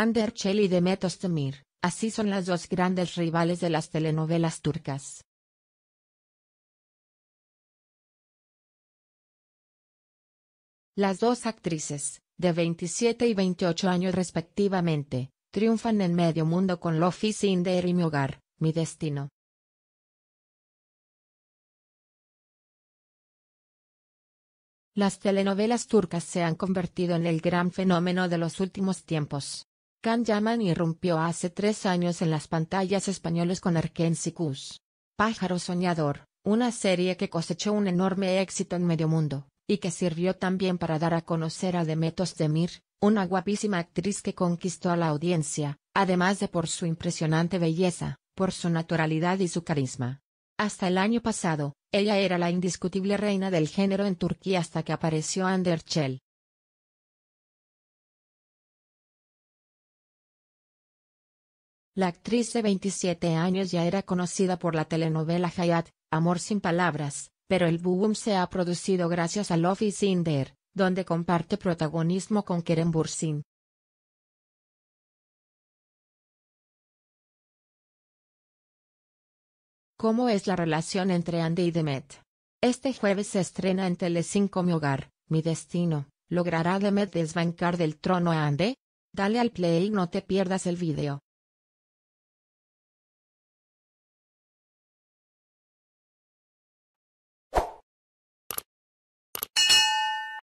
Ander Erçel y Demet así son las dos grandes rivales de las telenovelas turcas. Las dos actrices, de 27 y 28 años respectivamente, triunfan en medio mundo con Lofi Sinder y Mi Hogar, Mi Destino. Las telenovelas turcas se han convertido en el gran fenómeno de los últimos tiempos. Can Yaman irrumpió hace tres años en las pantallas españoles con Sikus. Pájaro Soñador, una serie que cosechó un enorme éxito en medio mundo, y que sirvió también para dar a conocer a Demetos Demir, una guapísima actriz que conquistó a la audiencia, además de por su impresionante belleza, por su naturalidad y su carisma. Hasta el año pasado, ella era la indiscutible reina del género en Turquía hasta que apareció Ander La actriz de 27 años ya era conocida por la telenovela Hayat, Amor sin Palabras, pero el boom se ha producido gracias a Love is in donde comparte protagonismo con Kerem Bursin. ¿Cómo es la relación entre Andy y Demet? Este jueves se estrena en Telecinco Mi Hogar, Mi Destino. ¿Logrará Demet desbancar del trono a Andy? Dale al play y no te pierdas el video.